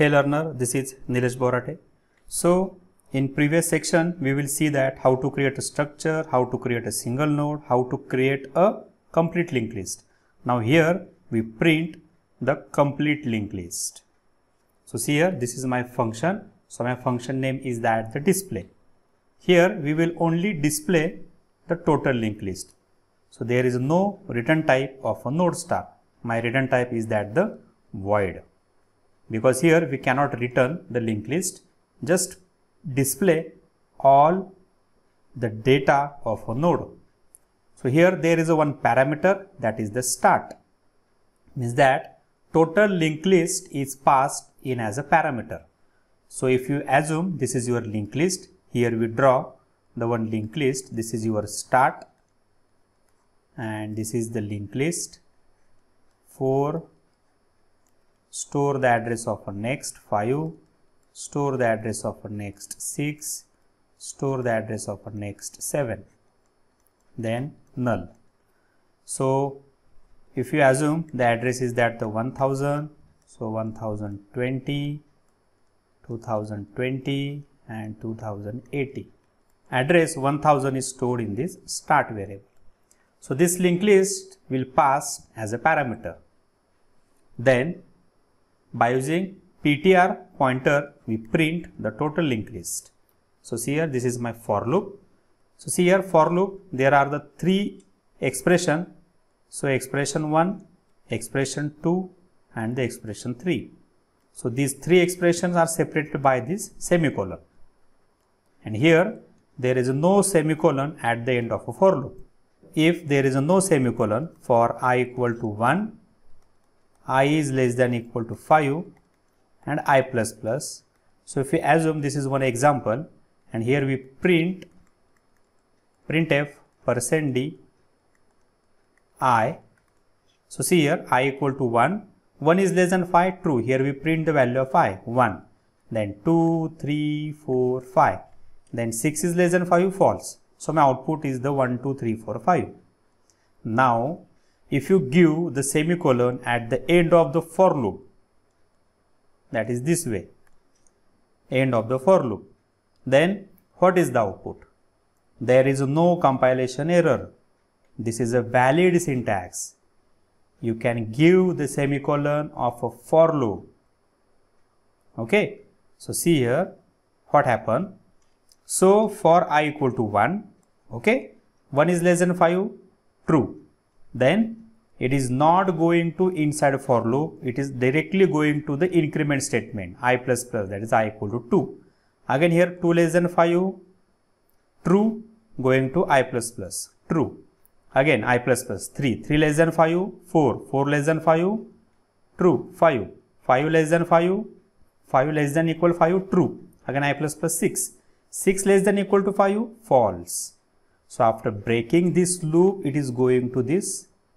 Hey learner, this is Nilesh Borate. So in previous section, we will see that how to create a structure, how to create a single node, how to create a complete linked list. Now here we print the complete linked list. So see here, this is my function. So my function name is that the display. Here we will only display the total linked list. So there is no return type of a node star. My return type is that the void because here we cannot return the linked list just display all the data of a node so here there is a one parameter that is the start means that total linked list is passed in as a parameter so if you assume this is your linked list here we draw the one linked list this is your start and this is the linked list for store the address of our next 5, store the address of our next 6, store the address of our next 7, then null. So if you assume the address is that the 1000, so 1020, 2020 and 2080. Address 1000 is stored in this start variable. So this linked list will pass as a parameter. Then by using ptr pointer, we print the total linked list. So see here, this is my for loop. So see here for loop, there are the three expression. So expression 1, expression 2 and the expression 3. So these three expressions are separated by this semicolon. And here there is no semicolon at the end of a for loop. If there is no semicolon for i equal to 1, i is less than equal to 5 and i plus plus. So if we assume this is one example and here we print printf percent d i. So see here i equal to 1, 1 is less than 5 true here we print the value of i 1 then 2, 3, 4, 5 then 6 is less than 5 false. So my output is the 1, 2, 3, 4, 5. Now if you give the semicolon at the end of the for loop. That is this way, end of the for loop. Then what is the output? There is no compilation error. This is a valid syntax. You can give the semicolon of a for loop. Okay. So see here what happened. So for i equal to 1, okay, 1 is less than 5, true. Then it is not going to inside for loop it is directly going to the increment statement i plus plus that is i equal to 2 again here 2 less than 5 true going to i plus plus true again i plus plus 3 3 less than 5 4 4 less than 5 true 5 5 less than 5 5 less than equal 5 true again i plus plus 6 6 less than equal to 5 false so after breaking this loop it is going to this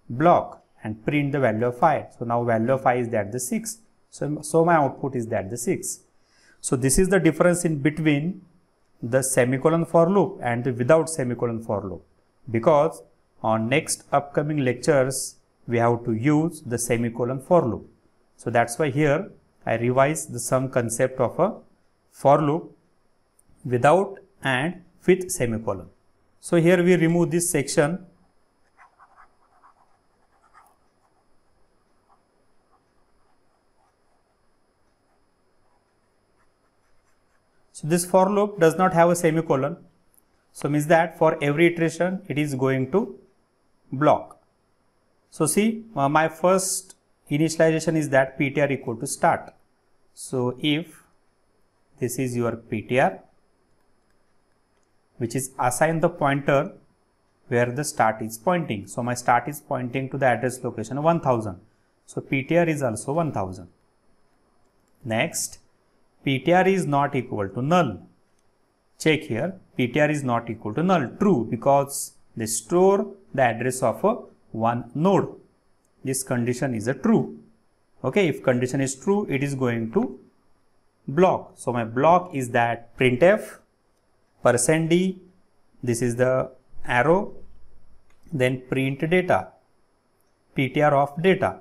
block and print the value of i. So now value of i is that the 6. So, so my output is that the 6. So this is the difference in between the semicolon for loop and the without semicolon for loop because on next upcoming lectures we have to use the semicolon for loop. So that's why here I revise the some concept of a for loop without and with semicolon. So here we remove this section So this for loop does not have a semicolon. So means that for every iteration, it is going to block. So see, uh, my first initialization is that ptr equal to start. So if this is your ptr, which is assign the pointer where the start is pointing. So my start is pointing to the address location 1000. So ptr is also 1000. Next, PTR is not equal to null. Check here, PTR is not equal to null. True, because they store the address of a one node. This condition is a true. Okay, if condition is true, it is going to block. So my block is that printf percent %d, this is the arrow, then print data, PTR of data.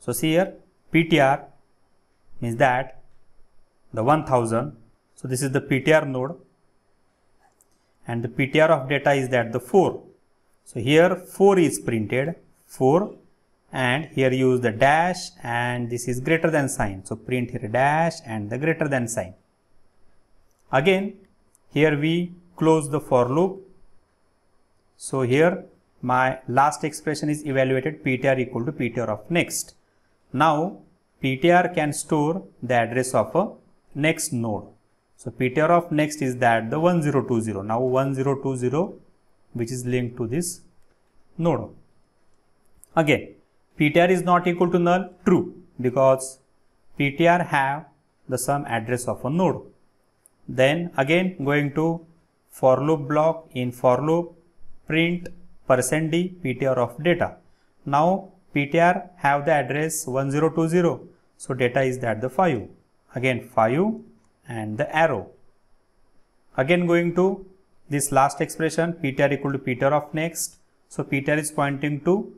So see here, PTR means that the 1000. So this is the PTR node and the PTR of data is that the 4. So here 4 is printed 4 and here use the dash and this is greater than sign. So print here dash and the greater than sign. Again here we close the for loop. So here my last expression is evaluated ptr equal to ptr of next. Now ptr can store the address of a next node. So PTR of next is that the 1020. Now 1020 which is linked to this node. Again PTR is not equal to null true because PTR have the sum address of a node. Then again going to for loop block in for loop print percent %d PTR of data. Now PTR have the address 1020. So data is that the 5 again 5 and the arrow. Again going to this last expression Peter equal to Peter of next. So Peter is pointing to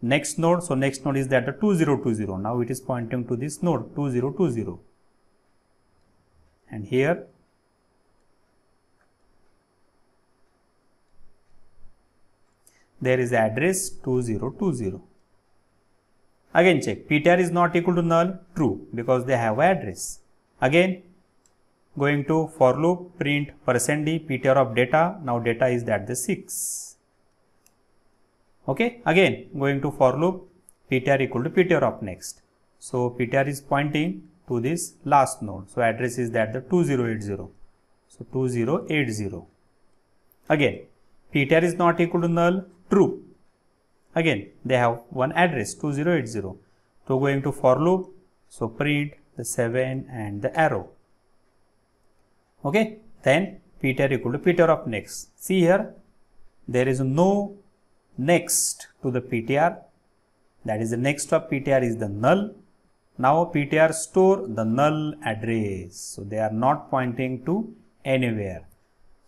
next node. So next node is that the 2020. Now it is pointing to this node 2020. And here there is address 2020. Again check Peter is not equal to null, true because they have address. Again going to for loop print percent %d Peter of data. Now data is at the 6. Okay. Again going to for loop Peter equal to Peter of next. So Peter is pointing to this last node. So address is that the 2080. So 2080. Again Peter is not equal to null, true Again, they have one address 2080. So going to for loop, so print the 7 and the arrow. Okay, then Peter equal to Peter of next. See here, there is no next to the PTR. That is the next of PTR is the null. Now PTR store the null address. So they are not pointing to anywhere.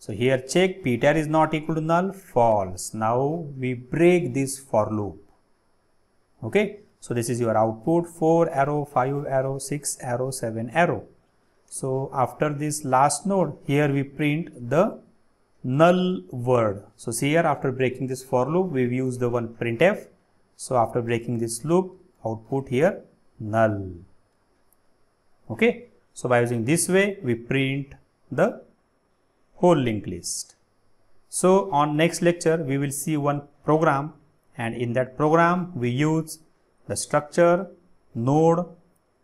So here check Peter is not equal to null, false. Now we break this for loop. Okay. So this is your output 4 arrow, 5 arrow, 6 arrow, 7 arrow. So after this last node, here we print the null word. So see here after breaking this for loop, we use the one printf. So after breaking this loop, output here null. Okay. So by using this way, we print the whole linked list. So on next lecture, we will see one program and in that program, we use the structure, node,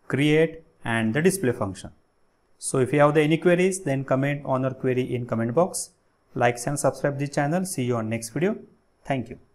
create and the display function. So if you have the any queries, then comment on our query in comment box. Like and subscribe the channel. See you on next video. Thank you.